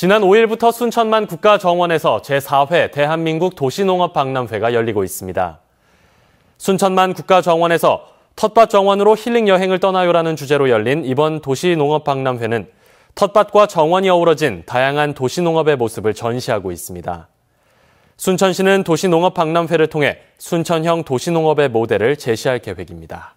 지난 5일부터 순천만 국가정원에서 제4회 대한민국 도시농업 박람회가 열리고 있습니다. 순천만 국가정원에서 텃밭 정원으로 힐링 여행을 떠나요라는 주제로 열린 이번 도시농업 박람회는 텃밭과 정원이 어우러진 다양한 도시농업의 모습을 전시하고 있습니다. 순천시는 도시농업 박람회를 통해 순천형 도시농업의 모델을 제시할 계획입니다.